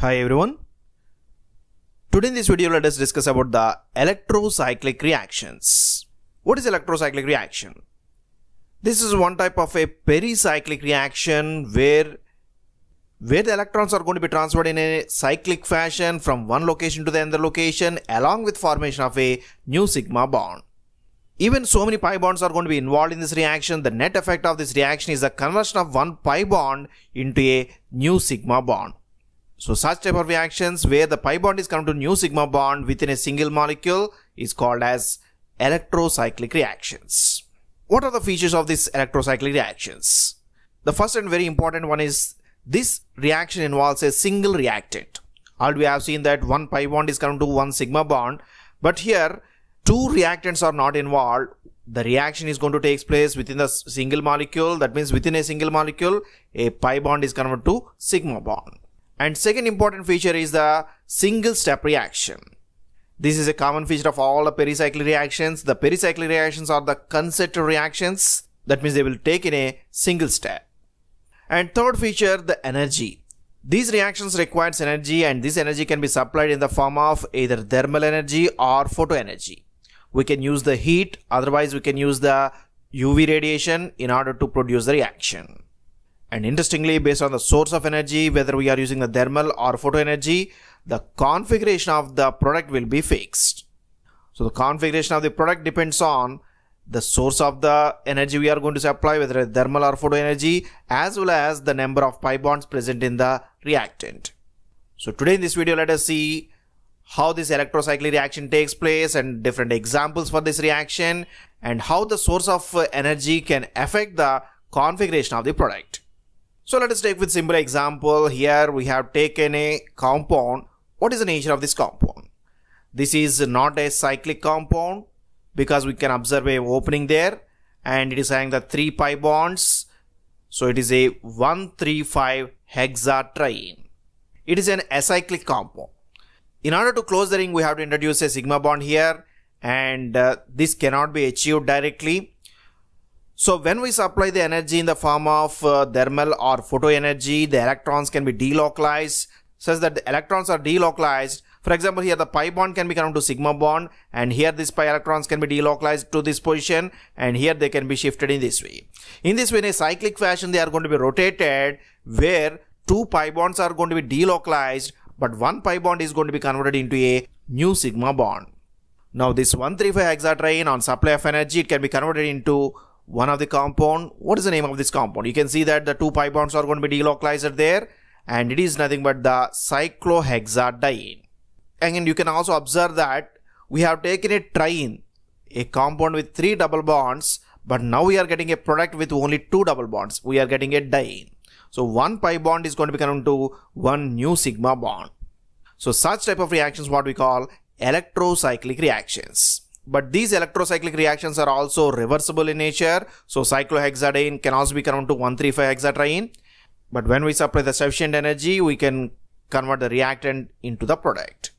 Hi everyone. Today in this video let us discuss about the electrocyclic reactions. What is electrocyclic reaction? This is one type of a pericyclic reaction where where the electrons are going to be transferred in a cyclic fashion from one location to the other location along with formation of a new sigma bond. Even so many pi bonds are going to be involved in this reaction, the net effect of this reaction is the conversion of one pi bond into a new sigma bond. So such type of reactions where the pi bond is come to new sigma bond within a single molecule is called as electrocyclic reactions. What are the features of these electrocyclic reactions? The first and very important one is this reaction involves a single reactant. Already we have seen that one pi bond is come to one sigma bond, but here two reactants are not involved. The reaction is going to take place within the single molecule. That means within a single molecule, a pi bond is converted to sigma bond. And second important feature is the single step reaction. This is a common feature of all the pericyclic reactions. The pericyclic reactions are the concentric reactions. That means they will take in a single step. And third feature, the energy. These reactions requires energy and this energy can be supplied in the form of either thermal energy or photoenergy. We can use the heat, otherwise we can use the UV radiation in order to produce the reaction. And interestingly, based on the source of energy, whether we are using the thermal or photo energy, the configuration of the product will be fixed. So the configuration of the product depends on the source of the energy we are going to apply, whether it's thermal or photo energy, as well as the number of pi bonds present in the reactant. So today in this video, let us see how this electrocyclic reaction takes place and different examples for this reaction and how the source of uh, energy can affect the configuration of the product. So let us take with simple example. Here we have taken a compound. What is the nature of this compound? This is not a cyclic compound because we can observe a opening there and it is having the 3 pi bonds. So it is a 135 hexatriene. It is an acyclic compound. In order to close the ring, we have to introduce a sigma bond here and uh, this cannot be achieved directly so when we supply the energy in the form of uh, thermal or photo energy, the electrons can be delocalized such that the electrons are delocalized. For example, here the pi bond can be converted to sigma bond and here this pi electrons can be delocalized to this position and here they can be shifted in this way. In this way, in a cyclic fashion, they are going to be rotated where two pi bonds are going to be delocalized but one pi bond is going to be converted into a new sigma bond. Now this 135 hexatriene on supply of energy, it can be converted into one of the compound. What is the name of this compound? You can see that the two pi bonds are going to be delocalized there and it is nothing but the cyclohexadiene. Again, you can also observe that we have taken a triene, a compound with three double bonds, but now we are getting a product with only two double bonds. We are getting a diene. So one pi bond is going to become to one new sigma bond. So such type of reactions what we call electrocyclic reactions. But these electrocyclic reactions are also reversible in nature. So cyclohexadiene can also be converted to 135 hexatriene. But when we supply the sufficient energy, we can convert the reactant into the product.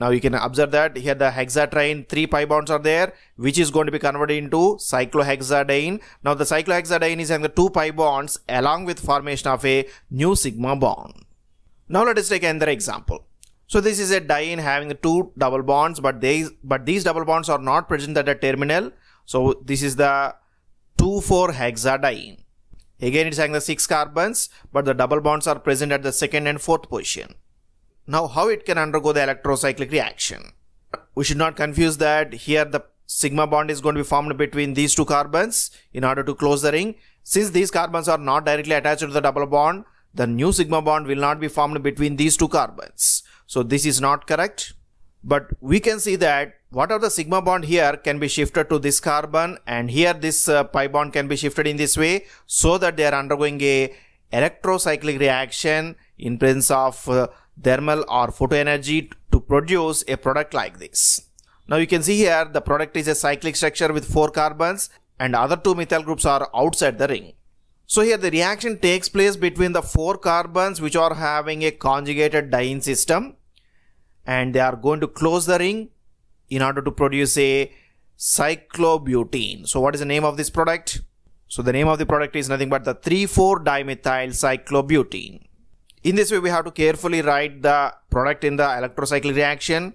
Now you can observe that here the hexatriene three pi bonds are there which is going to be converted into cyclohexadiene. Now the cyclohexadiene is having the two pi bonds along with formation of a new sigma bond. Now let us take another example. So this is a diene having two double bonds, but these but these double bonds are not present at the terminal. So this is the 2,4 hexadiene. Again, it's having the six carbons, but the double bonds are present at the second and fourth position. Now, how it can undergo the electrocyclic reaction? We should not confuse that here the sigma bond is going to be formed between these two carbons in order to close the ring. Since these carbons are not directly attached to the double bond, the new sigma bond will not be formed between these two carbons. So this is not correct. But we can see that whatever the sigma bond here can be shifted to this carbon and here this uh, pi bond can be shifted in this way so that they are undergoing a electrocyclic reaction in presence of uh, thermal or photo energy to produce a product like this. Now you can see here the product is a cyclic structure with four carbons and other two methyl groups are outside the ring. So here the reaction takes place between the four carbons which are having a conjugated diene system and they are going to close the ring in order to produce a cyclobutene. So what is the name of this product? So the name of the product is nothing but the 3,4-dimethyl cyclobutene. In this way we have to carefully write the product in the electrocyclic reaction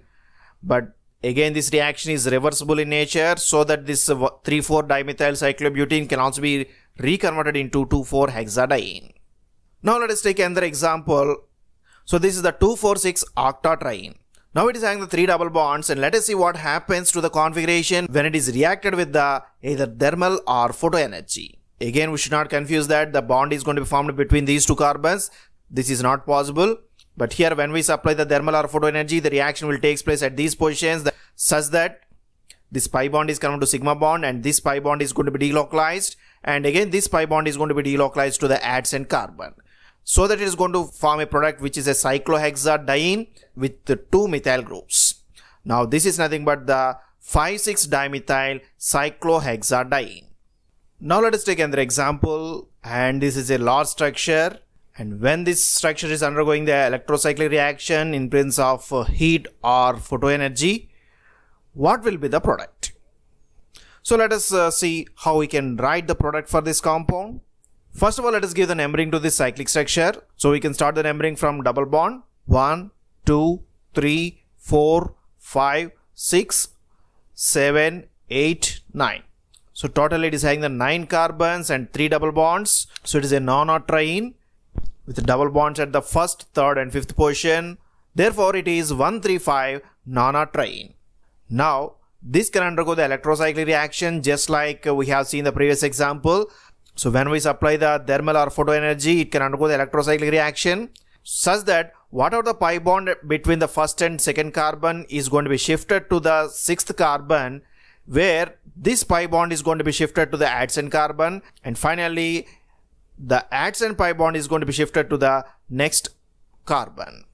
but again this reaction is reversible in nature so that this 3,4-dimethyl cyclobutene can also be reconverted into 2,4-hexadiene. Now let us take another example. So this is the 2,4,6 octatriene. Now it is having the three double bonds and let us see what happens to the configuration when it is reacted with the either thermal or photoenergy. Again, we should not confuse that the bond is going to be formed between these two carbons. This is not possible. But here when we supply the thermal or photoenergy, the reaction will take place at these positions such that this pi bond is coming to sigma bond and this pi bond is going to be delocalized and again this pi bond is going to be delocalized to the adjacent carbon so that it is going to form a product which is a cyclohexadiene with the two methyl groups. Now this is nothing but the 5,6-dimethyl cyclohexadiene. Now let us take another example and this is a large structure and when this structure is undergoing the electrocyclic reaction in presence of uh, heat or photoenergy what will be the product. So let us uh, see how we can write the product for this compound. First of all, let us give the numbering to this cyclic structure. So we can start the numbering from double bond 1, 2, 3, 4, 5, 6, 7, 8, 9. So totally it is having the 9 carbons and 3 double bonds. So it is a non-atrine with double bonds at the first, third and fifth position. Therefore it is 135 non-atrine. Now, this can undergo the electrocyclic reaction just like uh, we have seen the previous example. So when we supply the thermal or photo energy, it can undergo the electrocyclic reaction such that whatever the pi bond between the first and second carbon is going to be shifted to the sixth carbon where this pi bond is going to be shifted to the adjacent carbon and finally the adjacent pi bond is going to be shifted to the next carbon.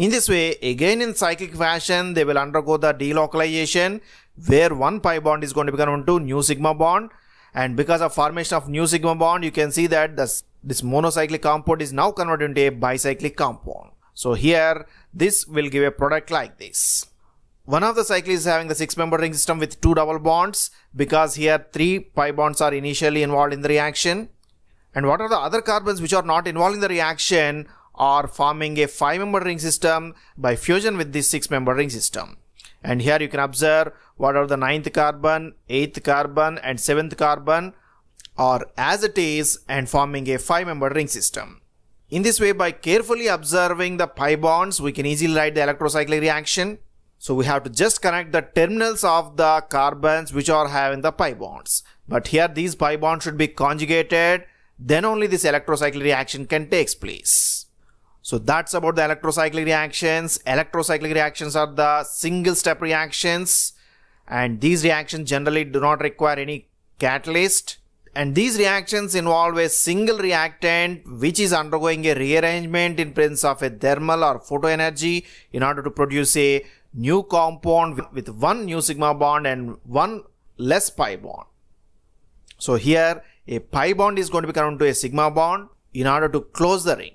In this way, again in cyclic fashion, they will undergo the delocalization where one pi bond is going to become into new sigma bond. And because of formation of new sigma bond, you can see that this, this monocyclic compound is now converted into a bicyclic compound. So here, this will give a product like this. One of the cycle is having the six member ring system with two double bonds because here three pi bonds are initially involved in the reaction. And what are the other carbons which are not involved in the reaction or forming a 5 member ring system by fusion with this 6 member ring system. And here you can observe what are the 9th carbon, 8th carbon and 7th carbon are as it is and forming a 5 member ring system. In this way by carefully observing the pi bonds we can easily write the electrocyclic reaction. So we have to just connect the terminals of the carbons which are having the pi bonds. But here these pi bonds should be conjugated then only this electrocyclic reaction can take place. So that's about the electrocyclic reactions. Electrocyclic reactions are the single step reactions and these reactions generally do not require any catalyst and these reactions involve a single reactant which is undergoing a rearrangement in presence of a thermal or photo energy in order to produce a new compound with one new sigma bond and one less pi bond. So here a pi bond is going to be converted to a sigma bond in order to close the ring.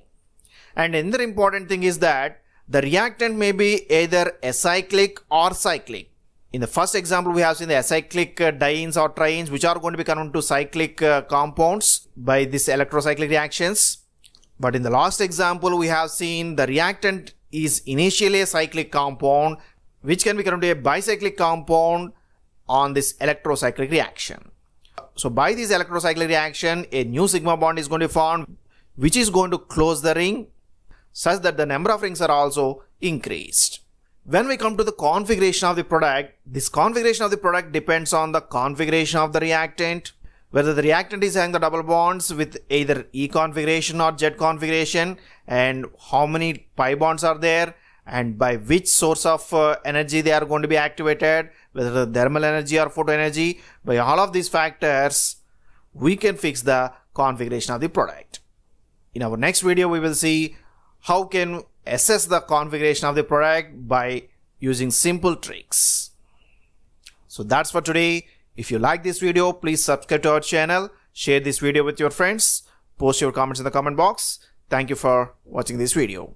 And another important thing is that the reactant may be either acyclic or cyclic. In the first example, we have seen the acyclic uh, dienes or trienes, which are going to be converted to cyclic uh, compounds by these electrocyclic reactions. But in the last example, we have seen the reactant is initially a cyclic compound, which can be converted to a bicyclic compound on this electrocyclic reaction. So by this electrocyclic reaction, a new sigma bond is going to be formed, which is going to close the ring such that the number of rings are also increased. When we come to the configuration of the product, this configuration of the product depends on the configuration of the reactant, whether the reactant is having the double bonds with either E configuration or Z configuration and how many pi bonds are there and by which source of uh, energy they are going to be activated, whether the thermal energy or photo energy, by all of these factors, we can fix the configuration of the product. In our next video, we will see how can assess the configuration of the product by using simple tricks. So that's for today. If you like this video, please subscribe to our channel, share this video with your friends, post your comments in the comment box. Thank you for watching this video.